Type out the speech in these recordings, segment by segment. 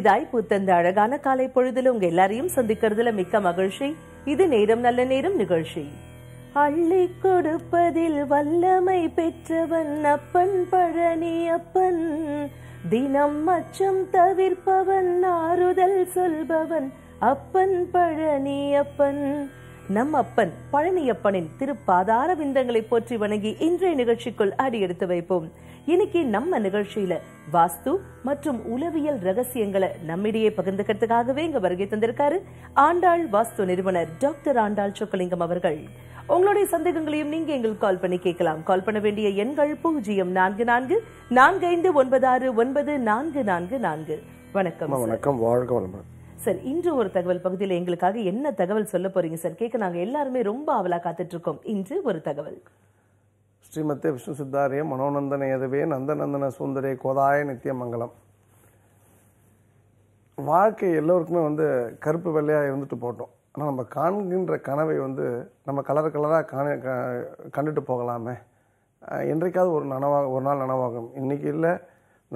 புதிதாய் புத்தந்த அழகான காலை பொழுதுல உங்க எல்லாரையும் சந்திக்கிறதுல மிக்க மகிழ்ச்சி இது நேரம் நல்ல நேரம் நிகழ்ச்சி அள்ளி கொடுப்பதில் வல்லமை பெற்றவன் அப்பன் பழனி அப்பன் தினம் அச்சம் தவிர்ப்பவன் ஆறுதல் சொல்பவன் அப்பன் பழனி அப்பன் நம் அப்பன் பழனியப்பனின் திருப்பாதார விந்தங்களை போற்றி வணங்கி இன்றைய நிகழ்ச்சிக்குள் அடியெடுத்து வைப்போம் இன்னைக்கு நம்ம நிகழ்ச்சியில வாஸ்து மற்றும் உளவியல் ரகசியங்களை நம்மிடையே பகிர்ந்துக்கிறதுக்காகவே இங்க வருகை தந்திருக்காரு ஆண்டாள் வாஸ்து நிறுவனர் டாக்டர் ஆண்டாள் சொக்கலிங்கம் அவர்கள் உங்களுடைய சந்தேகங்களையும் நீங்க எங்களுக்கு கால் பண்ணி கேட்கலாம் கால் பண்ண வேண்டிய எண்கள் பூஜ்ஜியம் நான்கு நான்கு நான்கு ஐந்து ஒன்பது ஆறு ஒன்பது நான்கு நான்கு நான்கு வணக்கம் வணக்கம் வாழ்க வளமுடன் சார் இன்று ஒரு தகவல் பகுதியில் எங்களுக்காக என்ன தகவல் சொல்ல போறீங்க சார் கேட்க நாங்கள் எல்லாருமே ரொம்ப காத்துட்டு இருக்கோம் இன்று ஒரு தகவல் ஸ்ரீமத்தே விஷ்ணு சித்தாரிய மனோநந்தன எதுவே நந்தநந்தன சுந்தரே கோதாய நித்தியமங்கலம் வாழ்க்கை எல்லோருக்குமே வந்து கருப்பு வெள்ளையாக இருந்துட்டு போட்டோம் ஆனால் நம்ம காண்கின்ற கனவை வந்து நம்ம கலர் கலராக காண கண்டுட்டு போகலாமே என்றைக்காவது ஒரு நனவாக ஒரு நாள் நனவாகும் இன்றைக்கி இல்லை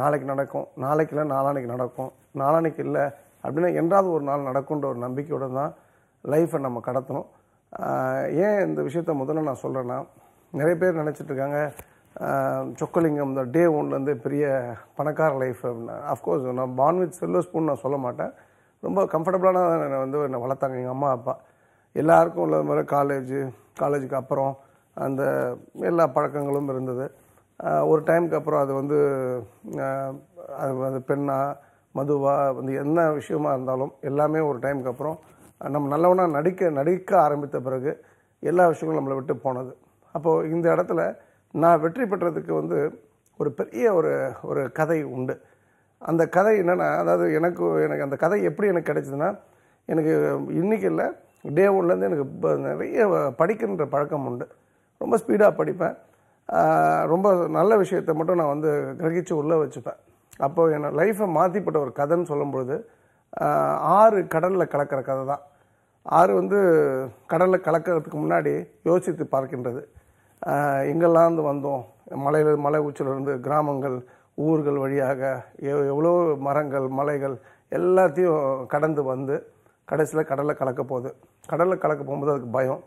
நாளைக்கு நடக்கும் நாளைக்கு இல்லை நாளானைக்கு நடக்கும் நாளானைக்கு இல்லை அப்படின்னா என்றாவது ஒரு நாள் நடக்கும்ன்ற ஒரு நம்பிக்கையோடு தான் லைஃப்பை நம்ம கடத்தணும் ஏன் இந்த விஷயத்த முதல்ல நான் சொல்கிறேன்னா நிறைய பேர் நினச்சிட்ருக்காங்க சொக்கலிங்கம் இந்த டே ஒன்லேருந்து பெரிய பணக்கார லைஃப் அப்படின்னா அஃப்கோர்ஸ் நான் பான் வித் ஸ்பூன் நான் சொல்ல மாட்டேன் ரொம்ப கம்ஃபர்டபுளான என்னை வந்து என்னை வளர்த்தாங்க எங்கள் அம்மா அப்பா எல்லாருக்கும் உள்ள மாதிரி காலேஜு காலேஜுக்கு அப்புறம் அந்த எல்லா பழக்கங்களும் இருந்தது ஒரு டைமுக்கு அப்புறம் அது வந்து அது பெண்ணாக மதுவாக வந்து என்ன விஷயமா இருந்தாலும் எல்லாமே ஒரு டைமுக்கு அப்புறம் நம்ம நல்லவனாக நடிக்க நடிக்க ஆரம்பித்த பிறகு எல்லா விஷயங்களும் நம்மளை விட்டு போனது அப்போது இந்த இடத்துல நான் வெற்றி பெற்றதுக்கு வந்து ஒரு பெரிய ஒரு ஒரு கதை உண்டு அந்த கதை என்னென்னா அதாவது எனக்கு எனக்கு அந்த கதை எப்படி எனக்கு கிடைச்சதுன்னா எனக்கு இன்றைக்கி இல்லை டே ஒன்லேருந்து எனக்கு நிறைய படிக்கின்ற பழக்கம் உண்டு ரொம்ப ஸ்பீடாக படிப்பேன் ரொம்ப நல்ல விஷயத்தை மட்டும் நான் வந்து கிரகித்து உள்ளே வச்சுப்பேன் அப்போது என்ன லைஃப்பை மாற்றிப்பட்ட ஒரு கதைன்னு சொல்லும்பொழுது ஆறு கடலில் கலக்கிற கதை தான் ஆறு வந்து கடலில் கலக்கிறதுக்கு முன்னாடி யோசித்து பார்க்கின்றது எங்கெல்லாம் வந்து வந்தோம் மலையில் மலை உச்சிலிருந்து கிராமங்கள் ஊர்கள் வழியாக எவ்வளோ மரங்கள் மலைகள் எல்லாத்தையும் கடந்து வந்து கடைசியில் கடலில் கலக்க போகுது கடலில் கலக்க போகும்போது அதுக்கு பயம்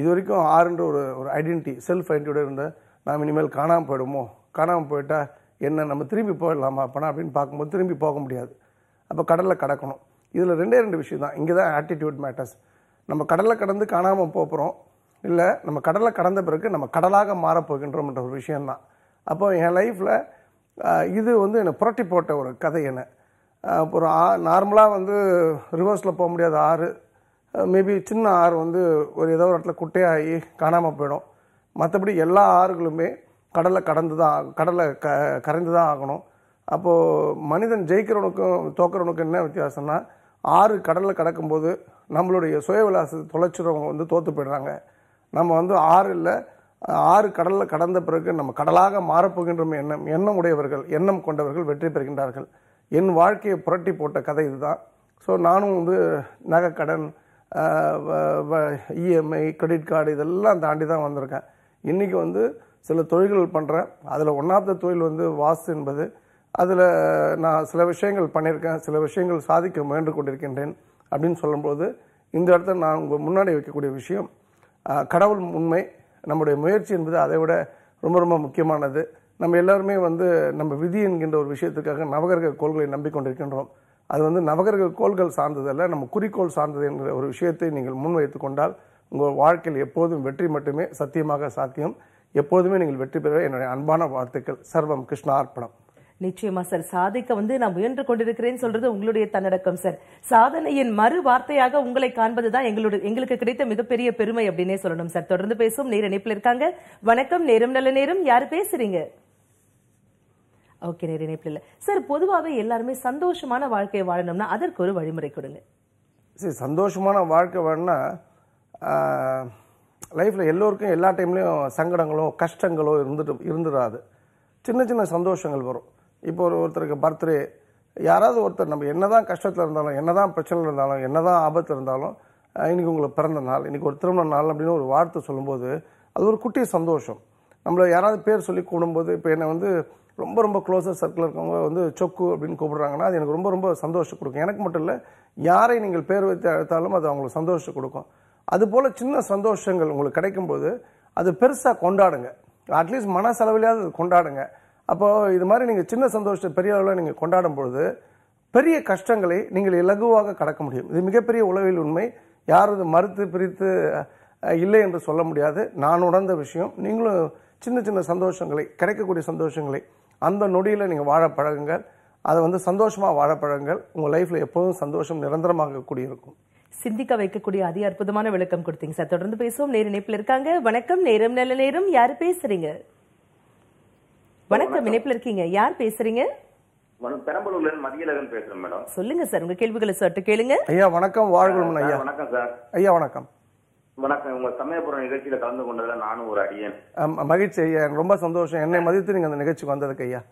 இது வரைக்கும் ஆறுன்ற ஒரு ஒரு ஐடென்டிட்டி செல்ஃப் ஐடென்டிட்டியோட இருந்தால் நாம் இனிமேல் காணாமல் போயிடுமோ காணாமல் போயிட்டால் என்ன நம்ம திரும்பி போயிடலாமா அப்போனா அப்படின்னு பார்க்கும்போது திரும்பி போக முடியாது அப்போ கடலில் கடக்கணும் இதில் ரெண்டே ரெண்டு விஷயம் தான் இங்கே தான் ஆட்டிடியூட் மேட்டர்ஸ் நம்ம கடலை கடந்து காணாமல் போகிறோம் இல்லை நம்ம கடலை கடந்த பிறகு நம்ம கடலாக மாறப்போகின்றோம்ன்ற ஒரு விஷயந்தான் அப்போ என் லைஃப்பில் இது வந்து என்னை புரட்டி போட்ட ஒரு கதை என்ன அப்புறம் ஆ நார்மலாக வந்து ரிவர்ஸில் போக முடியாத ஆறு மேபி சின்ன ஆறு வந்து ஒரு ஏதோ ஒரு இடத்துல குட்டையாகி காணாமல் போயிடும் மற்றபடி எல்லா ஆறுகளுமே கடலை கடந்து தான் கடலை க கரைந்து தான் ஆகணும் அப்போது மனிதன் ஜெயிக்கிறவனுக்கும் தோக்கிறவனுக்கும் என்ன வித்தியாசம்னா ஆறு கடலில் கடக்கும்போது நம்மளுடைய சுய விலாசத்தை தொலைச்சிறவங்க வந்து தோற்று போயிடுறாங்க நம்ம வந்து ஆறு இல்லை ஆறு கடலில் கடந்த பிறகு நம்ம கடலாக மாறப்போகின்ற எண்ணம் எண்ணம் உடையவர்கள் எண்ணம் கொண்டவர்கள் வெற்றி பெறுகின்றார்கள் என் வாழ்க்கையை புரட்டி போட்ட கதை இதுதான் ஸோ நானும் வந்து நகைக்கடன் இஎம்ஐ கிரெடிட் கார்டு இதெல்லாம் தாண்டி தான் வந்திருக்கேன் இன்றைக்கி வந்து சில தொழில்கள் பண்ணுறேன் அதில் ஒன் ஆஃப் த தொழில் வந்து வாஸ்து என்பது அதில் நான் சில விஷயங்கள் பண்ணியிருக்கேன் சில விஷயங்கள் சாதிக்க முயன்று கொண்டிருக்கின்றேன் அப்படின்னு சொல்லும்போது இந்த இடத்துல நான் உங்கள் முன்னாடி வைக்கக்கூடிய விஷயம் கடவுள் உண்மை நம்முடைய முயற்சி என்பது அதை விட ரொம்ப ரொம்ப முக்கியமானது நம்ம எல்லாருமே வந்து நம்ம விதி என்கின்ற ஒரு விஷயத்துக்காக நவகரக கோள்களை நம்பிக்கொண்டிருக்கின்றோம் அது வந்து நவகரக கோள்கள் சார்ந்ததல்ல நம்ம குறிக்கோள் சார்ந்தது என்கிற ஒரு விஷயத்தை நீங்கள் முன்வைத்து கொண்டால் உங்கள் வாழ்க்கையில் எப்போதும் வெற்றி மட்டுமே சத்தியமாக சாத்தியம் எப்போதுமே நீங்கள் வெற்றி பெற என்னுடைய அன்பான வாழ்த்துக்கள் சர்வம் கிருஷ்ணா அர்ப்பணம் நிச்சயமா சார் சாதிக்க வந்து நான் முயன்று கொண்டிருக்கிறேன்னு சொல்றது உங்களுடைய தன்னடக்கம் சார் சாதனையின் மறு வார்த்தையாக உங்களை காண்பதுதான் எங்களுடைய எங்களுக்கு கிடைத்த மிகப்பெரிய பெருமை அப்படின்னே சொல்லணும் சார் தொடர்ந்து பேசும் நேர் இணைப்பில் இருக்காங்க வணக்கம் நேரம் நல்ல நேரம் யாரு பேசுறீங்க ஓகே நேர் இணைப்பில் இல்ல சார் பொதுவாகவே எல்லாருமே சந்தோஷமான வாழ்க்கையை வாழணும்னா அதற்கு ஒரு வழிமுறை கொடுங்க சரி சந்தோஷமான வாழ்க்கை வேணும்னா லைஃப்பில் எல்லோருக்கும் எல்லா டைம்லேயும் சங்கடங்களோ கஷ்டங்களோ இருந்துட்டு இருந்துடாது சின்ன சின்ன சந்தோஷங்கள் வரும் இப்போ ஒரு ஒருத்தருக்கு பர்த்டே யாராவது ஒருத்தர் நம்ம என்ன தான் கஷ்டத்தில் இருந்தாலும் என்ன தான் பிரச்சனையில் இருந்தாலும் என்ன தான் ஆபத்தில் இருந்தாலும் இன்றைக்கி உங்களுக்கு பிறந்த நாள் இன்றைக்கி ஒரு திருமண நாள் அப்படின்னு ஒரு வார்த்தை சொல்லும்போது அது ஒரு குட்டி சந்தோஷம் நம்மளை யாராவது பேர் சொல்லி கூடும்போது இப்போ என்னை வந்து ரொம்ப ரொம்ப க்ளோஸஸ்ட் சர்க்கிள் இருக்கவங்க வந்து சொக்கு அப்படின்னு கூப்பிடுறாங்கன்னா அது எனக்கு ரொம்ப ரொம்ப சந்தோஷம் கொடுக்கும் எனக்கு மட்டும் இல்லை யாரை நீங்கள் பேர் வைத்து அழைத்தாலும் அது அவங்களுக்கு சந்தோஷம் கொடுக்கும் அதுபோல் சின்ன சந்தோஷங்கள் உங்களுக்கு கிடைக்கும்போது அது பெருசாக கொண்டாடுங்க அட்லீஸ்ட் மன அது கொண்டாடுங்க அப்போது இது மாதிரி நீங்கள் சின்ன சந்தோஷத்தை பெரிய அளவில் நீங்கள் கொண்டாடும் பொழுது பெரிய கஷ்டங்களை நீங்கள் இலகுவாக கடக்க முடியும் இது மிகப்பெரிய உளவில் உண்மை யாரும் அது மறுத்து பிரித்து இல்லை என்று சொல்ல முடியாது நான் உணர்ந்த விஷயம் நீங்களும் சின்ன சின்ன சந்தோஷங்களை கிடைக்கக்கூடிய சந்தோஷங்களை அந்த நொடியில் நீங்கள் வாழ பழகுங்கள் அதை வந்து சந்தோஷமாக வாழ பழகுங்கள் உங்கள் லைஃப்பில் எப்போதும் சந்தோஷம் நிரந்தரமாக கூடியிருக்கும் சிந்திக்க வைக்கக்கூடிய அதி அற்புதமான விளக்கம் கொடுத்தீங்க சார் தொடர்ந்து பேசுவோம் நேர் இணைப்பில் இருக்காங்க வணக்கம் நேரம் நல்ல நேரம் யார் பேசுறீங்க வணக்கம் இணைப்பில் இருக்கீங்க யார் பேசுறீங்க பெரம்பலூர்ல மதியழகன் பேசுறேன் மேடம் சொல்லுங்க சார் உங்க கேள்விகளை சார்ட்டு கேளுங்க ஐயா வணக்கம் வாழ்களும் ஐயா வணக்கம் சார் ஐயா வணக்கம் வணக்கம் உங்க சமயபுரம் நிகழ்ச்சியில கலந்து கொண்டதுல நானும் ஒரு அடியேன் மகிழ்ச்சி ஐயா ரொம்ப சந்தோஷம் என்னை மதித்து நீங்க அந்த நிகழ்ச்சிக்கு வந்ததுக்கு ஐயா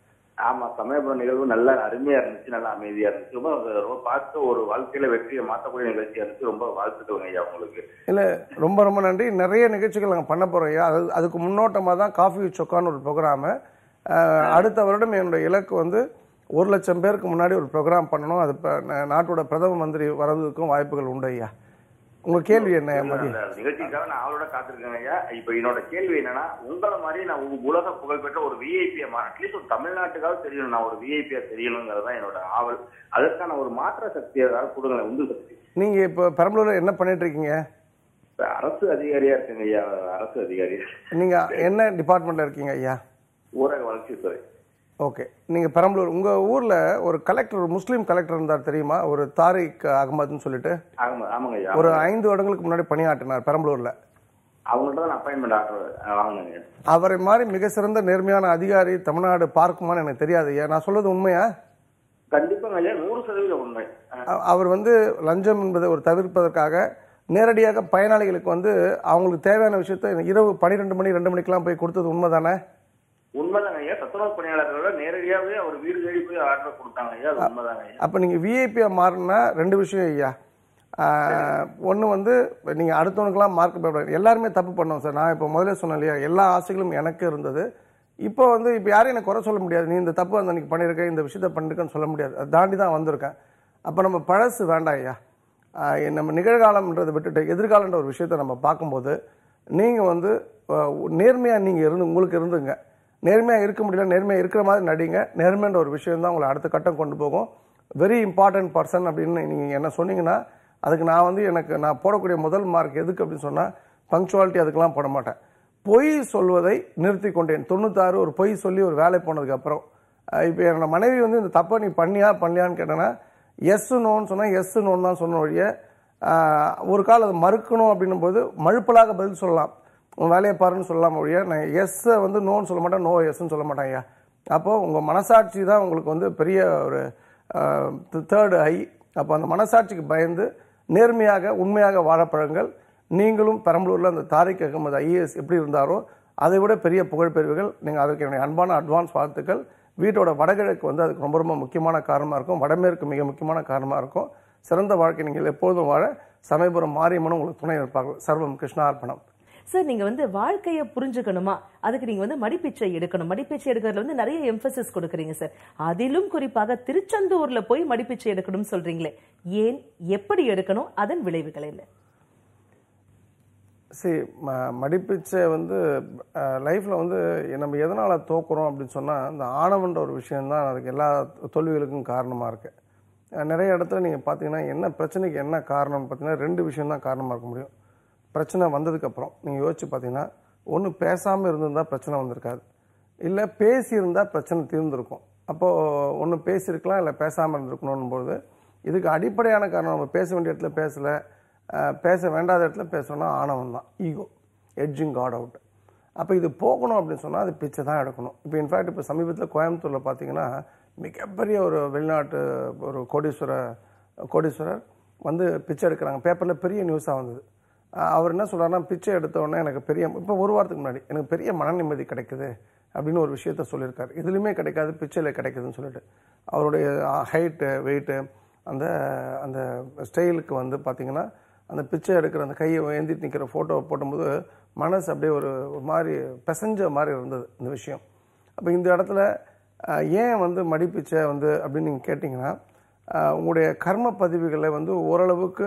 ஆமா சமயபுரம் நிகழ்வு நல்ல அருமையா இருந்துச்சு நல்லா அமைதியா இருந்துச்சு ரொம்ப ரொம்ப பார்த்து ஒரு வாழ்க்கையில வெற்றியை மாற்றக்கூடிய நிகழ்ச்சியா இருந்துச்சு ரொம்ப வாழ்த்துக்கள் ஐயா உங்களுக்கு இல்ல ரொம்ப ரொம்ப நன்றி நிறைய நிகழ்ச்சிகள் நாங்கள் பண்ண போறோம் ஐயா அது அதுக்கு முன்னோட்டமாக தான் காஃபி சொக்கான்னு ஒரு ப்ரோக்ராம் அடுத்த வருடம் என்னுடைய இலக்கு வந்து ஒரு லட்சம் பேருக்கு முன்னாடி ஒரு ப்ரோக்ராம் பண்ணணும் அது நாட்டோட பிரதம மந்திரி வரதுக்கும் வாய்ப்புகள் உண்டு ஐயா உங்க கேள்வி என்ன நிகழ்ச்சிக்காக நான் அவளோட காத்திருக்கேன் ஐயா இப்ப என்னோட கேள்வி என்னன்னா உங்களை மாதிரி நான் உலக புகழ்பெற்ற ஒரு விஐபியா அட்லீஸ்ட் ஒரு தமிழ்நாட்டுக்காக தெரியணும் நான் ஒரு விஐபியா தெரியணுங்கிறதான் என்னோட ஆவல் அதற்கான ஒரு மாற்ற சக்தியை ஏதாவது கொடுங்களேன் உந்து சக்தி நீங்க இப்ப பெரம்பலூர்ல என்ன பண்ணிட்டு இருக்கீங்க அரசு அதிகாரியா இருக்கீங்க ஐயா அரசு அதிகாரி நீங்க என்ன டிபார்ட்மெண்ட்ல இருக்கீங்க ஐயா ஊரக வளர்ச்சித்துறை ஓகே நீங்கள் பெரம்பலூர் உங்கள் ஊரில் ஒரு கலெக்டர் முஸ்லீம் கலெக்டர் இருந்தார் தெரியுமா ஒரு தாரிக் அகமதுன்னு சொல்லிட்டு ஒரு ஐந்து வருடங்களுக்கு முன்னாடி பணியாற்றினார் பெரம்பலூரில் அவரை மாதிரி மிக சிறந்த நேர்மையான அதிகாரி தமிழ்நாடு பார்க்குமான்னு எனக்கு தெரியாது நான் சொல்றது உண்மையா கண்டிப்பாங்க நூறு சதவீதம் உண்மை அவர் வந்து லஞ்சம் என்பதை ஒரு தவிர்ப்பதற்காக நேரடியாக பயனாளிகளுக்கு வந்து அவங்களுக்கு தேவையான விஷயத்த இரவு பன்னிரெண்டு மணி ரெண்டு மணிக்கெல்லாம் போய் கொடுத்தது உண்மை தானே உண்மைதாங்க ஐயா சத்துணவு பணியாளர்களோட நேரடியாகவே அவர் வீடு தேடி போய் ஆர்டர் கொடுத்தாங்க ஐயா அது உண்மைதாங்க அப்போ நீங்கள் விஐபியாக மாறினா ரெண்டு விஷயம் ஐயா ஒன்று வந்து நீங்கள் அடுத்தவனுக்கெல்லாம் மார்க் பயப்படாது எல்லாருமே தப்பு பண்ணோம் சார் நான் இப்போ முதல்ல சொன்னேன் இல்லையா எல்லா ஆசைகளும் எனக்கு இருந்தது இப்போ வந்து இப்போ யாரையும் எனக்கு குறை சொல்ல முடியாது நீ இந்த தப்பு அந்த அன்றைக்கி பண்ணியிருக்கேன் இந்த விஷயத்த பண்ணியிருக்கேன்னு சொல்ல முடியாது தாண்டி தான் வந்திருக்கேன் அப்போ நம்ம பழசு வேண்டாம் ஐயா நம்ம நிகழ்காலம்ன்றதை விட்டுட்டு எதிர்காலன்ற ஒரு விஷயத்த நம்ம பார்க்கும்போது நீங்கள் வந்து நேர்மையாக நீங்கள் இருந்து உங்களுக்கு இருந்துங்க நேர்மையாக இருக்க முடியல நேர்மையாக இருக்கிற மாதிரி நடிங்க நேர்மைன்ற ஒரு விஷயம் தான் உங்களை அடுத்த கட்டம் கொண்டு போகும் வெரி இம்பார்ட்டன்ட் பர்சன் அப்படின்னு நீங்கள் என்ன சொன்னீங்கன்னா அதுக்கு நான் வந்து எனக்கு நான் போடக்கூடிய முதல் மார்க் எதுக்கு அப்படின்னு சொன்னால் பங்க்சுவாலிட்டி அதுக்கெலாம் போட மாட்டேன் பொய் சொல்வதை நிறுத்தி கொண்டேன் தொண்ணூத்தாறு ஒரு பொய் சொல்லி ஒரு வேலை போனதுக்கப்புறம் இப்போ என்னோட மனைவி வந்து இந்த தப்பை நீ பண்ணியா பண்ணலையான்னு கேட்டேன்னா எஸ் நோன்னு சொன்னால் எஸ் நோன்னு தான் சொன்ன வழியே ஒரு கால் அதை மறுக்கணும் அப்படின்னும் போது மழுப்பலாக பதில் சொல்லலாம் உன் வேலையை பாருன்னு சொல்லலாம் ஒழிய நான் எஸ்ஸை வந்து நோன்னு சொல்ல மாட்டேன் நோ எஸ்ன்னு சொல்ல மாட்டேன் ஐயா அப்போது உங்கள் மனசாட்சி தான் உங்களுக்கு வந்து பெரிய ஒரு தேர்டு ஐ அப்போ அந்த மனசாட்சிக்கு பயந்து நேர்மையாக உண்மையாக வாழப்பழங்கள் நீங்களும் பெரம்பலூரில் அந்த தாரிக் அகமது ஐஏஎஸ் எப்படி இருந்தாரோ அதை விட பெரிய புகழ்பெறுவுகள் நீங்கள் அதற்கு என்னுடைய அன்பான அட்வான்ஸ் வாழ்த்துக்கள் வீட்டோட வடகிழக்கு வந்து அதுக்கு ரொம்ப ரொம்ப முக்கியமான காரணமாக இருக்கும் வடமேற்கு மிக முக்கியமான காரணமாக இருக்கும் சிறந்த வாழ்க்கை நீங்கள் எப்பொழுதும் வாழ சமயபுரம் மாரியம்மனும் உங்களுக்கு துணை இருப்பார்கள் சர்வம் கிருஷ்ணார்ப்பணம் சார் நீங்கள் வந்து வாழ்க்கையை புரிஞ்சுக்கணுமா அதுக்கு நீங்கள் வந்து மடிப்பீச்சை எடுக்கணும் மடிப்பீச்சை எடுக்கிறதுல வந்து நிறைய எம்பசிஸ் கொடுக்குறீங்க சார் அதிலும் குறிப்பாக திருச்செந்தூரில் போய் மடிப்பீச்சை எடுக்கணும்னு சொல்கிறீங்களே ஏன் எப்படி எடுக்கணும் அதன் விளைவுகள் என்ன சரி ம மடிப்பிச்சை வந்து லைஃப்பில் வந்து நம்ம எதனால் தோக்குறோம் அப்படின்னு சொன்னால் இந்த ஆணவன்ற ஒரு விஷயந்தான் அதுக்கு எல்லா தோல்விகளுக்கும் காரணமாக இருக்குது நிறைய இடத்துல நீங்கள் பார்த்தீங்கன்னா என்ன பிரச்சனைக்கு என்ன காரணம்னு பார்த்தீங்கன்னா ரெண்டு விஷயம்தான் காரணமாக இருக்க முடியும் பிரச்சனை வந்ததுக்கப்புறம் நீங்கள் யோசிச்சு பார்த்தீங்கன்னா ஒன்று பேசாமல் இருந்திருந்தால் பிரச்சனை வந்திருக்காது இல்லை பேசியிருந்தால் பிரச்சனை தீர்ந்துருக்கும் அப்போது ஒன்று பேசியிருக்கலாம் இல்லை பேசாமல் போது இதுக்கு அடிப்படையான காரணம் நம்ம பேச வேண்டிய இடத்துல பேசலை பேச வேண்டாத இடத்துல பேசணும்னா ஆணவம் தான் ஈகோ எட்ஜிங் காட் அவுட் அப்போ இது போகணும் அப்படின்னு சொன்னால் அது பிச்சை தான் எடுக்கணும் இப்போ இன்ஃபேக்ட் இப்போ சமீபத்தில் கோயம்புத்தூரில் பார்த்தீங்கன்னா மிகப்பெரிய ஒரு வெளிநாட்டு ஒரு கோடீஸ்வரர் கோடீஸ்வரர் வந்து பிச்சை எடுக்கிறாங்க பேப்பரில் பெரிய நியூஸாக வந்தது அவர் என்ன சொல்கிறாருன்னா பிச்சை எடுத்தோடனே எனக்கு பெரிய இப்போ ஒரு வாரத்துக்கு முன்னாடி எனக்கு பெரிய மன நிம்மதி கிடைக்குது அப்படின்னு ஒரு விஷயத்த சொல்லியிருக்கார் எதுலையுமே கிடைக்காது பிச்சையில் கிடைக்குதுன்னு சொல்லிட்டு அவருடைய ஹைட்டு வெயிட்டு அந்த அந்த ஸ்டைலுக்கு வந்து பார்த்திங்கன்னா அந்த பிச்சை எடுக்கிற அந்த கையை ஏந்திட்டு நிற்கிற ஃபோட்டோவை போடும்போது மனசு அப்படியே ஒரு ஒரு மாதிரி பெசஞ்ச மாதிரி இருந்தது இந்த விஷயம் அப்போ இந்த இடத்துல ஏன் வந்து மடிப்பிச்சை வந்து அப்படின்னு நீங்கள் கேட்டிங்கன்னா உங்களுடைய கர்ம பதிவுகளை வந்து ஓரளவுக்கு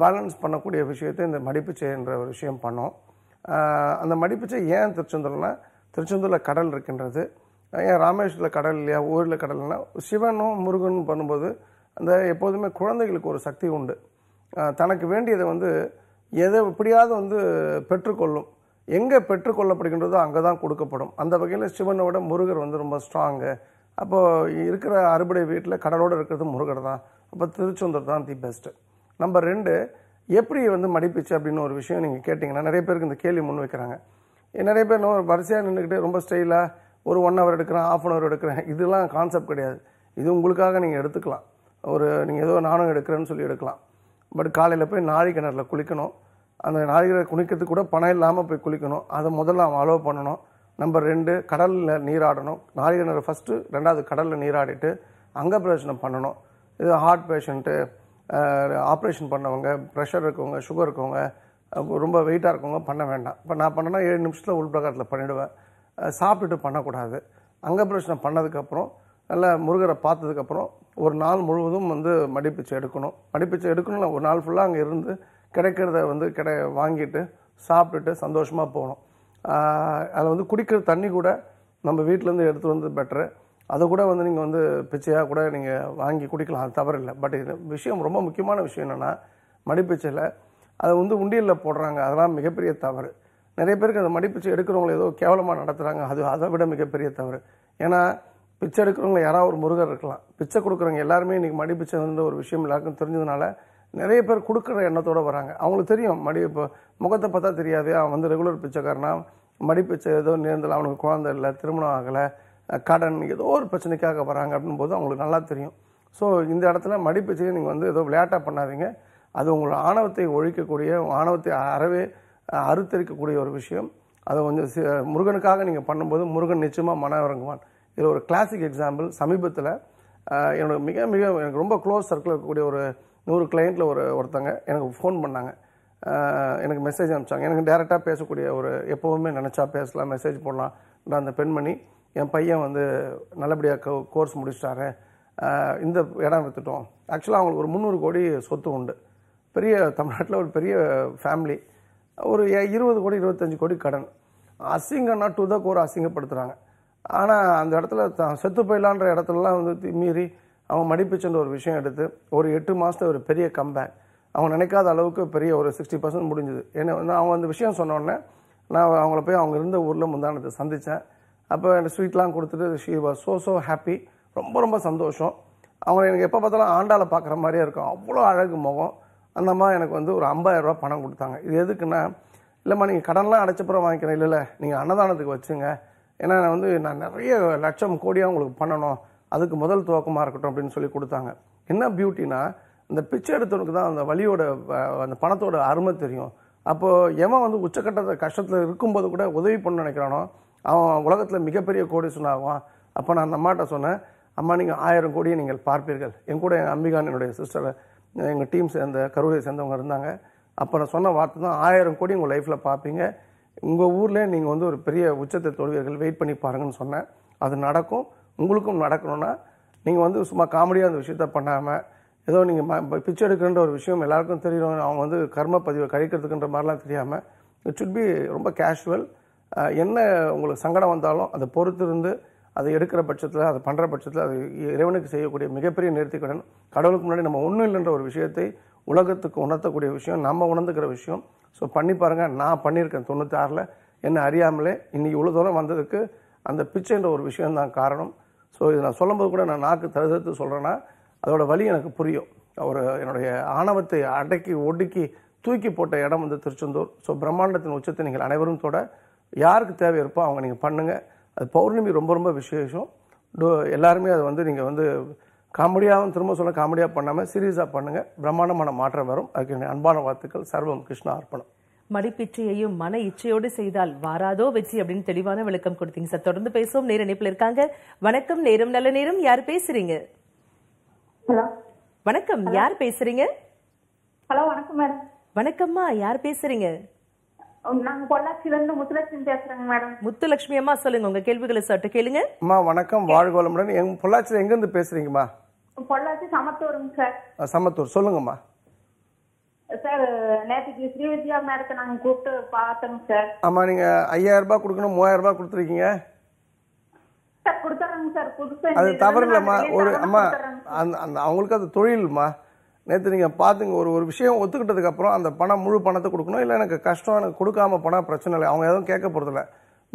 பேலன்ஸ் பண்ணக்கூடிய விஷயத்தை இந்த மடிப்புச்சை என்ற ஒரு விஷயம் பண்ணோம் அந்த மடிப்புச்சை ஏன் திருச்செந்தூர்னா திருச்செந்தூரில் கடல் இருக்கின்றது ஏன் ராமேஸ்வரில் கடல் இல்லையா ஊரில் கடல்னா சிவனும் முருகனும் பண்ணும்போது அந்த எப்போதுமே குழந்தைகளுக்கு ஒரு சக்தி உண்டு தனக்கு வேண்டியதை வந்து எதை எப்படியாவது வந்து பெற்றுக்கொள்ளும் எங்கே பெற்றுக்கொள்ளப்படுகின்றதோ அங்கே தான் கொடுக்கப்படும் அந்த வகையில் சிவனோட முருகர் வந்து ரொம்ப ஸ்ட்ராங்கு அப்போது இருக்கிற அறுபடை வீட்டில் கடலோடு இருக்கிறது முருகர் தான் அப்போ திருச்செந்தூர் தான் தி பெஸ்ட்டு நம்பர் ரெண்டு எப்படி வந்து மடிப்பிச்சு அப்படின்னு ஒரு விஷயம் நீங்கள் கேட்டிங்கன்னா நிறைய பேருக்கு இந்த கேள்வி முன் வைக்கிறாங்க நிறைய பேர் இன்னும் வரிசையாக நின்றுக்கிட்டு ரொம்ப ஸ்டைலாக ஒரு ஒன் ஹவர் எடுக்கிறேன் ஆஃப் அன் ஹவர் எடுக்கிறேன் இதெல்லாம் கான்செப்ட் கிடையாது இது உங்களுக்காக நீங்கள் எடுத்துக்கலாம் ஒரு நீங்கள் ஏதோ நானும் எடுக்கிறேன்னு சொல்லி எடுக்கலாம் பட் காலையில் போய் நாழி கிணறுல குளிக்கணும் அந்த நாழி கிணறு குளிக்கிறதுக்கு கூட பணம் இல்லாமல் போய் குளிக்கணும் அதை முதல்ல அவன் அலோவ் பண்ணணும் நம்பர் ரெண்டு கடலில் நீராடணும் நாழி கிணறு ஃபஸ்ட்டு ரெண்டாவது கடலில் நீராடிட்டு அங்க பிரச்சனை பண்ணணும் இது ஹார்ட் பேஷண்ட்டு ஆப்ரேஷன் பண்ணவங்க ப்ரெஷர் இருக்கவங்க சுகர் இருக்கவங்க ரொம்ப வெயிட்டாக இருக்கவங்க பண்ண வேண்டாம் இப்போ நான் பண்ணேன்னா ஏழு நிமிஷத்தில் உள்பிரகாரத்தில் பண்ணிவிடுவேன் சாப்பிட்டுட்டு பண்ணக்கூடாது பிரச்சனை பண்ணதுக்கப்புறம் நல்லா முருகரை பார்த்ததுக்கப்புறம் ஒரு நாள் முழுவதும் வந்து மடிப்பிச்சை எடுக்கணும் மடிப்பிச்சை எடுக்கணும்னா ஒரு நாள் ஃபுல்லாக அங்கே இருந்து கிடைக்கிறத வந்து கிடை வாங்கிட்டு சாப்பிட்டுட்டு சந்தோஷமாக போகணும் அதில் வந்து குடிக்கிற தண்ணி கூட நம்ம வீட்டிலேருந்து எடுத்து வந்து பெட்ரு அதை கூட வந்து நீங்கள் வந்து பிச்சையாக கூட நீங்கள் வாங்கி குடிக்கலாம் அது தவறு இல்லை பட் இது விஷயம் ரொம்ப முக்கியமான விஷயம் என்னென்னா மடிப்பிச்சையில் அதை வந்து உண்டியலில் போடுறாங்க அதெல்லாம் மிகப்பெரிய தவறு நிறைய பேருக்கு அந்த மடிப்பிச்சை எடுக்கிறவங்களை ஏதோ கேவலமாக நடத்துகிறாங்க அது அதை விட மிகப்பெரிய தவறு ஏன்னா பிச்சை எடுக்கிறவங்க யாராவது ஒரு முருகர் இருக்கலாம் பிச்சை கொடுக்குறவங்க எல்லாருமே இன்றைக்கி மடிப்பிச்சை வந்து ஒரு விஷயம் எல்லாருக்கும் தெரிஞ்சதுனால நிறைய பேர் கொடுக்குற எண்ணத்தோடு வராங்க அவங்களுக்கு தெரியும் மடி இப்போ முகத்தை பார்த்தா தெரியாது அவன் வந்து ரெகுலர் பிச்சைக்காரனா மடிப்பிச்சை ஏதோ நேர்ந்தல அவனுக்கு குழந்தை இல்லை திருமணம் ஆகலை கடன் ஏதோ ஒரு பிரச்சனைக்காக வராங்க அப்படின்னு போது அவங்களுக்கு நல்லா தெரியும் ஸோ இந்த இடத்துல செய்ய நீங்கள் வந்து ஏதோ விளையாட்டாக பண்ணாதீங்க அது உங்களோட ஆணவத்தை ஒழிக்கக்கூடிய ஆணவத்தை அறவே அறுத்தரிக்கக்கூடிய ஒரு விஷயம் அதை கொஞ்சம் முருகனுக்காக நீங்கள் பண்ணும்போது முருகன் நிச்சயமாக மன இறங்குவான் இது ஒரு கிளாசிக் எக்ஸாம்பிள் சமீபத்தில் என்னோட மிக மிக எனக்கு ரொம்ப க்ளோஸ் சர்க்கிளில் இருக்கக்கூடிய ஒரு நூறு கிளைண்ட்டில் ஒரு ஒருத்தங்க எனக்கு ஃபோன் பண்ணாங்க எனக்கு மெசேஜ் அனுப்பிச்சாங்க எனக்கு டேரெக்டாக பேசக்கூடிய ஒரு எப்போவுமே நினச்சா பேசலாம் மெசேஜ் போடலாம் நான் அந்த பெண்மணி என் பையன் வந்து நல்லபடியாக கோர்ஸ் முடிச்சிட்டாரு இந்த இடம் விற்றுட்டோம் ஆக்சுவலாக அவங்களுக்கு ஒரு முந்நூறு கோடி சொத்து உண்டு பெரிய தமிழ்நாட்டில் ஒரு பெரிய ஃபேமிலி ஒரு இருபது கோடி இருபத்தஞ்சி கோடி கடன் அசிங்கன்னா டு த கோர் அசிங்கப்படுத்துகிறாங்க ஆனால் அந்த இடத்துல தான் செத்து போயிடலான்ற இடத்துலலாம் வந்து மீறி அவன் மடிப்பிச்சுன்ற ஒரு விஷயம் எடுத்து ஒரு எட்டு மாதத்தை ஒரு பெரிய கம்பேக் அவங்க நினைக்காத அளவுக்கு பெரிய ஒரு சிக்ஸ்டி பர்சன்ட் முடிஞ்சுது ஏன்னா வந்து அவங்க அந்த விஷயம் சொன்னோடனே நான் அவங்கள போய் அவங்க இருந்த ஊரில் முந்தானத்தை சந்தித்தேன் அப்போ எனக்கு ஸ்வீட்லாம் கொடுத்துட்டு she was so so happy ரொம்ப ரொம்ப சந்தோஷம் அவங்க எனக்கு எப்போ பார்த்தாலும் ஆண்டாளை பார்க்குற மாதிரியே இருக்கும் அவ்வளோ அழகு முகம் அந்த மாதிரி எனக்கு வந்து ஒரு ரூபா பணம் கொடுத்தாங்க இது எதுக்குன்னா இல்லைம்மா நீங்கள் கடன்லாம் அடைச்சப்புறம் வாங்கிக்கிறேன் இல்லைல்ல நீங்கள் அன்னதானத்துக்கு வச்சுங்க ஏன்னா நான் வந்து நான் நிறைய லட்சம் கோடியாக உங்களுக்கு பண்ணணும் அதுக்கு முதல் துவக்கமாக இருக்கட்டும் அப்படின்னு சொல்லி கொடுத்தாங்க என்ன பியூட்டினா இந்த பிச்சை எடுத்தவனுக்கு தான் அந்த வழியோட அந்த பணத்தோட அருமை தெரியும் அப்போது எவன் வந்து உச்சக்கட்டத்தை கஷ்டத்தில் இருக்கும்போது கூட உதவி பண்ண நினைக்கிறானோ அவன் உலகத்தில் மிகப்பெரிய கோடி சொன்னாகுவான் அப்போ நான் அந்த அம்மாட்ட சொன்னேன் அம்மா நீங்கள் ஆயிரம் கோடியை நீங்கள் பார்ப்பீர்கள் என் கூட என் அம்பிகான் என்னுடைய சிஸ்டரை எங்கள் டீம் சேர்ந்த கரூரை சேர்ந்தவங்க இருந்தாங்க அப்போ நான் சொன்ன வார்த்தை தான் ஆயிரம் கோடி உங்கள் லைஃப்பில் பார்ப்பீங்க உங்கள் ஊரில் நீங்கள் வந்து ஒரு பெரிய உச்சத்தை தொழுவீர்கள் வெயிட் பண்ணி பாருங்கன்னு சொன்னேன் அது நடக்கும் உங்களுக்கும் நடக்கணும்னா நீங்கள் வந்து சும்மா காமெடியாக அந்த விஷயத்த பண்ணாமல் ஏதோ நீங்கள் பிச்சை எடுக்கின்ற ஒரு விஷயம் எல்லாருக்கும் தெரியும் அவங்க வந்து கர்ம பதிவை கழிக்கிறதுக்குன்ற மாதிரிலாம் தெரியாமல் இட் சுட் பி ரொம்ப கேஷுவல் என்ன உங்களுக்கு சங்கடம் வந்தாலும் அதை பொறுத்து இருந்து அதை எடுக்கிற பட்சத்தில் அதை பண்ணுற பட்சத்தில் அது இறைவனுக்கு செய்யக்கூடிய மிகப்பெரிய கடன் கடவுளுக்கு முன்னாடி நம்ம ஒன்றும் இல்லைன்ற ஒரு விஷயத்தை உலகத்துக்கு உணர்த்தக்கூடிய விஷயம் நம்ம உணர்ந்துக்கிற விஷயம் ஸோ பண்ணி பாருங்கள் நான் பண்ணியிருக்கேன் தொண்ணூத்தாறில் என்ன அறியாமலே இன்றைக்கி இவ்வளோ தூரம் வந்ததுக்கு அந்த பிச்சைன்ற ஒரு விஷயம்தான் காரணம் ஸோ இது நான் சொல்லும்போது கூட நான் நாக்கு தருதத்து சொல்கிறேன்னா அதோட வழி எனக்கு புரியும் அவர் என்னுடைய ஆணவத்தை அடக்கி ஒடுக்கி தூக்கி போட்ட இடம் வந்து திருச்செந்தூர் ஸோ பிரம்மாண்டத்தின் உச்சத்தை நீங்கள் அனைவரும் தொட யாருக்கு தேவை இருப்போ அவங்க நீங்கள் பண்ணுங்கள் அது பௌர்ணமி ரொம்ப ரொம்ப விசேஷம் எல்லாருமே அதை வந்து நீங்கள் வந்து காமெடியாகவும் திரும்ப சொல்ல காமெடியாக பண்ணாமல் சீரியஸாக பண்ணுங்கள் பிரம்மாண்டமான மாற்றம் வரும் அதுக்கு அன்பான வாழ்த்துக்கள் சர்வம் கிருஷ்ணா அர்ப்பணம் மடிப்பிச்சையையும் மன இச்சையோடு செய்தால் வாராதோ வெற்றி அப்படின்னு தெளிவான விளக்கம் கொடுத்தீங்க சார் தொடர்ந்து பேசுவோம் நேர இணைப்பில் இருக்காங்க வணக்கம் நேரம் நல்ல நேரம் யார் பேசுறீங்க ஹலோ வணக்கம் யார் பேசுறீங்க ஹலோ வணக்கம் மேடம் வணக்கம்மா யார் பேசுறீங்க நாங்க பொள்ளாச்சில இருந்து முத்துலட்சுமி பேசுறேங்க மேடம் முத்துலட்சுமி அம்மா சொல்லுங்க உங்க கேள்விகளை சட்டு கேளுங்க அம்மா வணக்கம் வாழ்க வளமுடன் எங்க பொள்ளாச்சில எங்க இருந்து பேசுறீங்கம்மா பொள்ளாச்சி சமத்தூருங்க சார் சமத்தூர் சொல்லுங்கம்மா சார் நேற்றுக்கு வித்யா மேடத்தை நாங்க கூப்பிட்டு பார்த்தோங்க சார் ஆமா நீங்க ஐயாயிரம் ரூபாய் கொடுக்கணும் மூவாயிரம் ரூபாய் கொடுத்துருக்கீங்க சார் அது தவறு இல்லைம்மா ஒரு அம்மா அந்த அந்த அவங்களுக்கு அது தொழில்மா நேற்று நீங்கள் பார்த்துங்க ஒரு ஒரு விஷயம் ஒத்துக்கிட்டதுக்கப்புறம் அந்த பணம் முழு பணத்தை கொடுக்கணும் இல்லை எனக்கு கஷ்டம் எனக்கு கொடுக்காம பணம் பிரச்சனை இல்லை அவங்க எதுவும் கேட்க இல்லை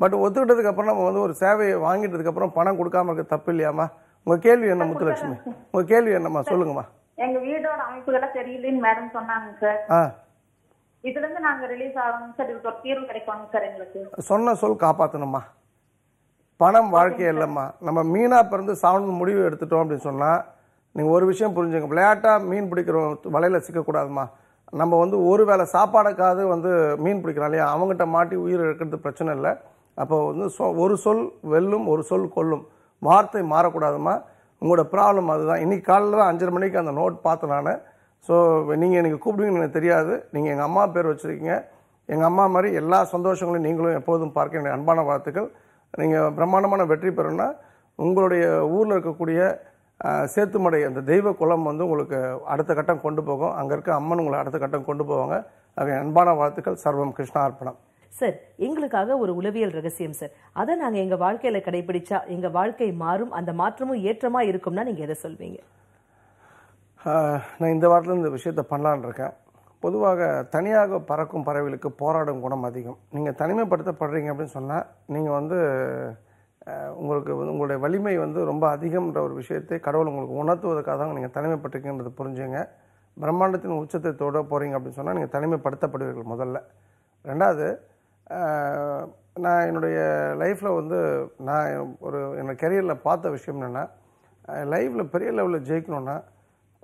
பட் ஒத்துக்கிட்டதுக்கப்புறம் நம்ம வந்து ஒரு சேவையை வாங்கிட்டதுக்கப்புறம் பணம் கொடுக்காம இருக்க தப்பு இல்லையாம்மா உங்கள் கேள்வி என்ன முத்துலட்சுமி உங்கள் கேள்வி என்னம்மா சொல்லுங்கம்மா எங்க வீடோட அமைப்புகளை மேடம் சொன்னாங்க சார் ஆ ரிலீஸ் ஆகணும் சார் இதுக்கு ஒரு தீர்வு சார் எங்களுக்கு சொன்ன சொல் காப்பாற்றணும்மா பணம் வாழ்க்கையே இல்லைம்மா நம்ம மீனாக பிறந்து சாவணும் முடிவு எடுத்துட்டோம் அப்படின்னு சொன்னால் நீங்கள் ஒரு விஷயம் புரிஞ்சுங்க விளையாட்டாக மீன் பிடிக்கிறோம் வலையில் சிக்கக்கூடாதுமா நம்ம வந்து ஒரு வேளை சாப்பாடுக்காவது வந்து மீன் பிடிக்கிறோம் இல்லையா அவங்ககிட்ட மாட்டி உயிர் இழக்கிறது பிரச்சனை இல்லை அப்போ வந்து சொ ஒரு சொல் வெல்லும் ஒரு சொல் கொல்லும் வார்த்தை மாறக்கூடாதுமா உங்களோட ப்ராப்ளம் அதுதான் இன்றைக்கி காலையில் தான் அஞ்சரை மணிக்கு அந்த நோட் பார்த்தேன் நான் ஸோ நீங்கள் எனக்கு கூப்பிடுவீங்கன்னு எனக்கு தெரியாது நீங்கள் எங்கள் அம்மா பேர் வச்சுருக்கீங்க எங்கள் அம்மா மாதிரி எல்லா சந்தோஷங்களையும் நீங்களும் எப்போதும் பார்க்க என்னுடைய அன்பான வாழ்த்துக்கள் நீங்கள் பிரம்மாண்டமான வெற்றி பெறணும்னா உங்களுடைய ஊரில் இருக்கக்கூடிய சேத்துமடை அந்த தெய்வ குலம் வந்து உங்களுக்கு அடுத்த கட்டம் கொண்டு போகும் அங்கே இருக்க அம்மன் உங்களை அடுத்த கட்டம் கொண்டு போவாங்க ஆக அன்பான வாழ்த்துக்கள் சர்வம் கிருஷ்ணா அர்ப்பணம் சார் எங்களுக்காக ஒரு உளவியல் ரகசியம் சார் அதை நாங்கள் எங்கள் வாழ்க்கையில் கடைபிடிச்சா எங்கள் வாழ்க்கை மாறும் அந்த மாற்றமும் ஏற்றமாக இருக்கும்னா நீங்கள் எதை சொல்வீங்க நான் இந்த வாரத்தில் இந்த விஷயத்த பண்ணலான் இருக்கேன் பொதுவாக தனியாக பறக்கும் பறவைகளுக்கு போராடும் குணம் அதிகம் நீங்கள் தனிமைப்படுத்தப்படுறீங்க அப்படின்னு சொன்னால் நீங்கள் வந்து உங்களுக்கு வந்து உங்களுடைய வலிமை வந்து ரொம்ப அதிகம்ன்ற ஒரு விஷயத்தை கடவுள் உங்களுக்கு உணர்த்துவதற்காக தான் நீங்கள் தனிமைப்பட்டிருக்கீங்கிறது புரிஞ்சுங்க பிரம்மாண்டத்தின் உச்சத்தை தொட போகிறீங்க அப்படின்னு சொன்னால் நீங்கள் தனிமைப்படுத்தப்படுவீர்கள் முதல்ல ரெண்டாவது நான் என்னுடைய லைஃப்பில் வந்து நான் ஒரு என்னோடய கெரியரில் பார்த்த விஷயம் என்னென்னா லைஃப்பில் பெரிய லெவலில் ஜெயிக்கணுன்னா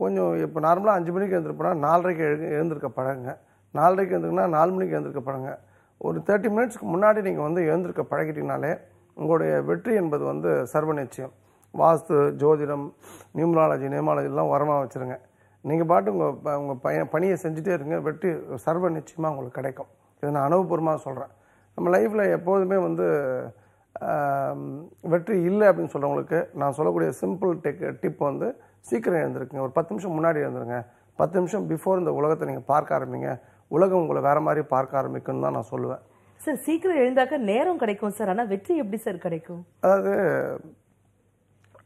கொஞ்சம் இப்போ நார்மலாக அஞ்சு மணிக்கு எழுந்திருப்போனா நாலரைக்கு எழு எழுந்திருக்க பழகுங்க நாலரைக்கு எழுந்திருக்குனா நாலு மணிக்கு எழுந்திருக்க பழங்க ஒரு தேர்ட்டி மினிட்ஸ்க்கு முன்னாடி நீங்கள் வந்து எழுந்திருக்க பழகிட்டீங்கனாலே உங்களுடைய வெற்றி என்பது வந்து சர்வ நிச்சயம் வாஸ்து ஜோதிடம் நியூமராலஜி எல்லாம் உரமாக வச்சுருங்க நீங்கள் பாட்டு உங்கள் உங்கள் பையன் பணியை செஞ்சுட்டே இருங்க வெற்றி சர்வ நிச்சயமாக உங்களுக்கு கிடைக்கும் இதை நான் அனுபவபூர்வமாக சொல்கிறேன் நம்ம லைஃப்பில் எப்போதுமே வந்து வெற்றி இல்லை அப்படின்னு சொல்கிறவங்களுக்கு நான் சொல்லக்கூடிய சிம்பிள் டெக் டிப் வந்து சீக்கிரம் எழுந்திருக்குங்க ஒரு பத்து நிமிஷம் முன்னாடி எழுந்துருங்க பத்து நிமிஷம் பிஃபோர் இந்த உலகத்தை நீங்கள் பார்க்க ஆரம்பிங்க உலகம் உங்களை வேற மாதிரி பார்க்க ஆரம்பிக்கும்னு தான் நான் சொல்லுவேன் சார் சீக்கிரம் எழுந்தாக்க நேரம் கிடைக்கும் சார் ஆனால் வெற்றி எப்படி சார் கிடைக்கும் அதாவது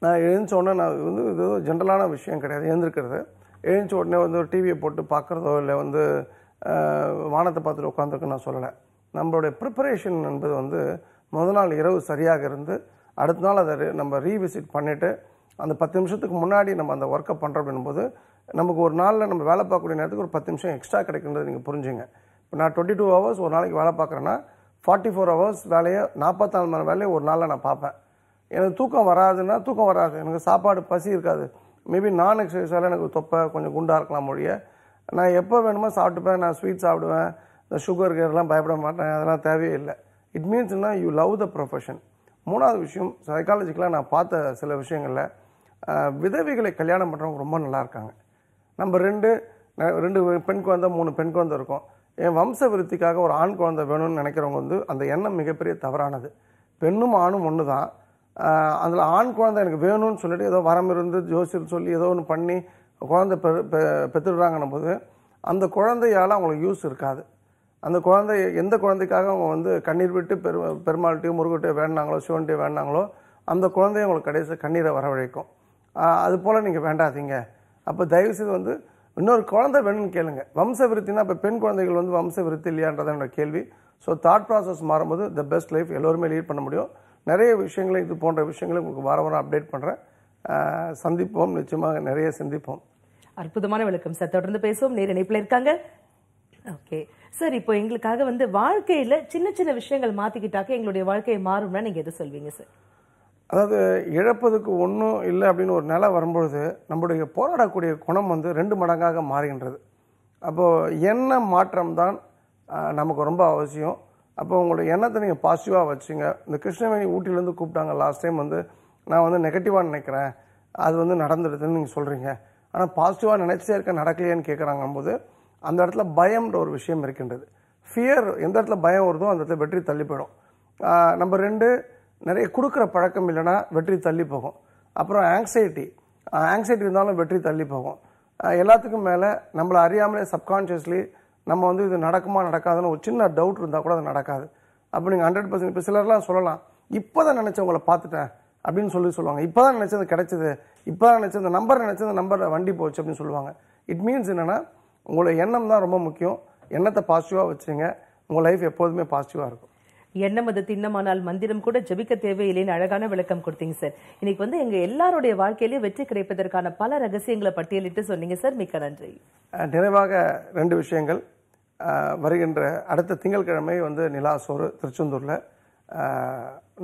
நான் எழுந்த உடனே நான் வந்து இது ஜென்ரலான விஷயம் கிடையாது எழுந்திருக்கிறது எழுந்த உடனே வந்து ஒரு டிவியை போட்டு பார்க்குறதோ இல்லை வந்து வானத்தை பார்த்துட்டு உட்காந்துருக்கு நான் சொல்லலை நம்மளுடைய ப்ரிப்பரேஷன் என்பது வந்து முதல் நாள் இரவு சரியாக இருந்து அடுத்த நாள் அதை நம்ம ரீவிசிட் பண்ணிவிட்டு அந்த பத்து நிமிஷத்துக்கு முன்னாடி நம்ம அந்த ஒர்க்கை பண்ணுறோம் போது நமக்கு ஒரு நாளில் நம்ம வேலை பார்க்கக்கூடிய நேரத்துக்கு ஒரு பத்து நிமிஷம் எக்ஸ்ட்ரா கிடைக்குன்றது நீங்கள் புரிஞ்சுங்க இப்போ நான் டுவெண்ட்டி டூ ஹவர்ஸ் ஒரு நாளைக்கு வேலை பார்க்குறேன்னா ஃபார்ட்டி ஃபோர் ஹவர்ஸ் வேலையை நாற்பத்தாலு மணி வேலையை ஒரு நாளில் நான் பார்ப்பேன் எனக்கு தூக்கம் வராதுன்னா தூக்கம் வராது எனக்கு சாப்பாடு பசி இருக்காது மேபி நான் எக்ஸசைஸால் எனக்கு தொப்பை கொஞ்சம் குண்டாக இருக்கலாம் மொழிய நான் எப்போ வேணுமோ சாப்பிட்டுப்பேன் நான் ஸ்வீட் சாப்பிடுவேன் இந்த சுகர் கேர்லாம் பயப்பட மாட்டேன் அதெல்லாம் தேவையே இல்லை இட் மீன்ஸ்னால் யூ லவ் த ப்ரொஃபஷன் மூணாவது விஷயம் சைக்காலஜிக்கலாக நான் பார்த்த சில விஷயங்களில் விதவைகளை கல்யாணம் பண்ணுறவங்க ரொம்ப நல்லா இருக்காங்க நம்ம ரெண்டு ரெண்டு பெண் குழந்தை மூணு பெண் குழந்தை இருக்கும் என் வம்ச விருத்திக்காக ஒரு ஆண் குழந்தை வேணும்னு நினைக்கிறவங்க வந்து அந்த எண்ணம் மிகப்பெரிய தவறானது பெண்ணும் ஆணும் ஒன்று தான் அதில் ஆண் குழந்தை எனக்கு வேணும்னு சொல்லிட்டு ஏதோ வரம் இருந்து ஜோசியர் சொல்லி ஏதோ ஒன்று பண்ணி குழந்தை பெ பெற்றுடுறாங்கன்னும் போது அந்த குழந்தையால் அவங்களுக்கு யூஸ் இருக்காது அந்த குழந்தை எந்த குழந்தைக்காக அவங்க வந்து கண்ணீர் விட்டு பெரு பெருமாள்கிட்டையும் முருகட்டையோ வேணாங்களோ சிவன்கிட்டயோ வேணாங்களோ அந்த குழந்தைய அவங்களுக்கு கடைசி கண்ணீரை வரவழைக்கும் அது போல் நீங்கள் வேண்டாதீங்க அப்போ தயவுசெய்து வந்து இன்னொரு குழந்தை வேணும்னு கேளுங்க வம்ச விருத்தினா இப்போ பெண் குழந்தைகள் வந்து வம்ச விருத்தி இல்லையான்றதான் என்னோட கேள்வி ஸோ தாட் ப்ராசஸ் மாறும்போது த பெஸ்ட் லைஃப் எல்லோருமே லீட் பண்ண முடியும் நிறைய விஷயங்களை இது போன்ற விஷயங்களை உங்களுக்கு வார வாரம் அப்டேட் பண்ணுறேன் சந்திப்போம் நிச்சயமாக நிறைய சந்திப்போம் அற்புதமான விளக்கம் சார் தொடர்ந்து பேசுவோம் நேர் இணைப்பில் இருக்காங்க ஓகே சார் இப்போ எங்களுக்காக வந்து வாழ்க்கையில் சின்ன சின்ன விஷயங்கள் மாற்றிக்கிட்டாக்க எங்களுடைய வாழ்க்கையை மாறும்னா நீங்கள் எது சொல்வீங்க சார் அதாவது இழப்பதுக்கு ஒன்றும் இல்லை அப்படின்னு ஒரு நிலை வரும்பொழுது நம்முடைய போராடக்கூடிய குணம் வந்து ரெண்டு மடங்காக மாறுகின்றது அப்போது எண்ண மாற்றம் தான் நமக்கு ரொம்ப அவசியம் அப்போ உங்களுடைய எண்ணத்தை நீங்கள் பாசிட்டிவாக வச்சுங்க இந்த கிருஷ்ணவேணி ஊட்டிலேருந்து கூப்பிட்டாங்க லாஸ்ட் டைம் வந்து நான் வந்து நெகட்டிவாக நினைக்கிறேன் அது வந்து நடந்துடுதுன்னு நீங்கள் சொல்கிறீங்க ஆனால் பாசிட்டிவாக நினச்சே இருக்க நடக்கலையேன்னு கேட்குறாங்கும்போது அந்த இடத்துல பயம்ன்ற ஒரு விஷயம் இருக்கின்றது ஃபியர் எந்த இடத்துல பயம் வருதோ அந்த இடத்துல வெற்றி தள்ளி போயிடும் நம்ம ரெண்டு நிறைய கொடுக்குற பழக்கம் இல்லைன்னா வெற்றி தள்ளி போகும் அப்புறம் ஆங்ஸைட்டி ஆங்ஸைட்டி இருந்தாலும் வெற்றி தள்ளி போகும் எல்லாத்துக்கும் மேலே நம்மளை அறியாமலே சப்கான்ஷியஸ்லி நம்ம வந்து இது நடக்குமா நடக்காதுன்னு ஒரு சின்ன டவுட் இருந்தால் கூட அது நடக்காது அப்போ நீங்கள் ஹண்ட்ரட் பர்சன்ட் இப்போ சிலர்லாம் சொல்லலாம் இப்போ தான் நினச்சேன் உங்களை பார்த்துட்டேன் அப்படின்னு சொல்லி சொல்லுவாங்க இப்போ தான் நினச்சது கிடச்சிது இப்போ தான் நினச்சது நம்பர் நினச்சது நம்பர் வண்டி போச்சு அப்படின்னு சொல்லுவாங்க இட் மீன்ஸ் என்னென்னா உங்களோட எண்ணம் தான் ரொம்ப முக்கியம் எண்ணத்தை பாசிட்டிவாக வச்சுங்க உங்கள் லைஃப் எப்போதுமே பாசிட்டிவாக இருக்கும் எண்ணம் அது திண்ணமானால் மந்திரம் கூட ஜபிக்க தேவையில்லைன்னு அழகான விளக்கம் கொடுத்தீங்க சார் இன்னைக்கு வந்து எங்க எல்லாருடைய வாழ்க்கையிலேயே வெற்றி கிடைப்பதற்கான பல ரகசியங்களை பட்டியலிட்டு சொன்னீங்க சார் மிக்க நன்றி நிறைவாக ரெண்டு விஷயங்கள் வருகின்ற அடுத்த திங்கட்கிழமை வந்து நிலா சோறு திருச்செந்தூரில்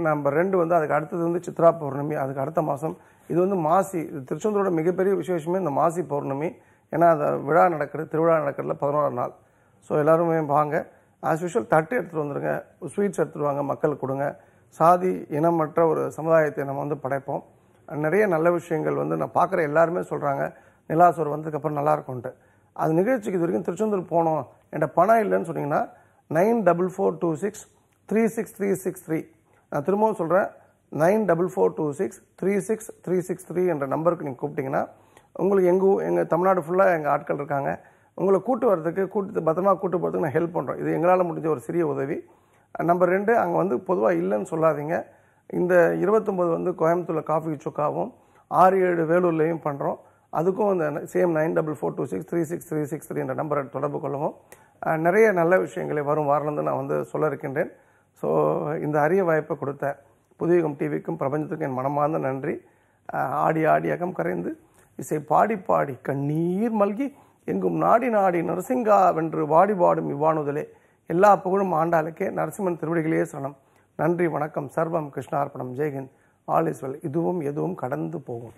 நம்ம ரெண்டு வந்து அதுக்கு அடுத்தது வந்து சித்ரா பௌர்ணமி அதுக்கு அடுத்த மாதம் இது வந்து மாசி திருச்செந்தூரோட மிகப்பெரிய விசேஷமே இந்த மாசி பௌர்ணமி ஏன்னா அந்த விழா நடக்கிறது திருவிழா நடக்கிறதுல பதினோரா நாள் ஸோ எல்லாருமே வாங்க ஆஸ் யூஷுவல் தட்டு எடுத்துகிட்டு வந்துடுங்க ஸ்வீட்ஸ் எடுத்துகிட்டு வாங்க மக்கள் கொடுங்க சாதி இனமற்ற ஒரு சமுதாயத்தை நம்ம வந்து படைப்போம் நிறைய நல்ல விஷயங்கள் வந்து நான் பார்க்குற எல்லாருமே சொல்கிறாங்க நிலாசூர் வந்ததுக்கப்புறம் நல்லாயிருக்கும்ன்ட்டு அது நிகழ்ச்சிக்கு இது வரைக்கும் திருச்செந்தூர் போனோம் என்கிட்ட பணம் இல்லைன்னு சொன்னீங்கன்னா nine double four two six three six three six three நான் திரும்பவும் சொல்கிறேன் nine double four two six three six three six three என்ற நம்பருக்கு நீங்கள் கூப்பிட்டிங்கன்னா உங்களுக்கு எங்கள் எங்கள் தமிழ்நாடு ஃபுல்லாக எங்கள் ஆட்கள் இருக்காங்க உங்களை கூட்டு வர்றதுக்கு கூட்டு பத்திரமா கூட்டு போகிறதுக்கு நான் ஹெல்ப் பண்ணுறோம் இது எங்களால் முடிஞ்ச ஒரு சிறிய உதவி நம்பர் ரெண்டு அங்கே வந்து பொதுவாக இல்லைன்னு சொல்லாதீங்க இந்த இருபத்தொம்போது வந்து கோயம்புத்தூரில் காஃபி சுக்காவும் ஆறு ஏழு வேலூர்லேயும் பண்ணுறோம் அதுக்கும் அந்த same nine double four two six three six three six three என்ற நம்பரை தொடர்பு கொள்ளவும் நிறைய நல்ல விஷயங்களை வரும் வாரம்லேருந்து நான் வந்து சொல்ல இருக்கின்றேன் ஸோ இந்த அரிய வாய்ப்பை கொடுத்த புதுவிகம் டிவிக்கும் பிரபஞ்சத்துக்கும் என் மனமார்ந்த நன்றி ஆடி ஆடி அகம் கரைந்து இசை பாடி பாடி கண்ணீர் மல்கி எங்கும் நாடி நாடி நரசிங்கா வென்று வாடி வாடும் இவ்வாணுதலே எல்லா புகழும் ஆண்டாளுக்கே நரசிம்மன் திருவடிகளே சரணம் நன்றி வணக்கம் சர்வம் கிருஷ்ணார்பணம் ஜெய்ஹிந்த் ஆலீஸ்வல் இதுவும் எதுவும் கடந்து போகும்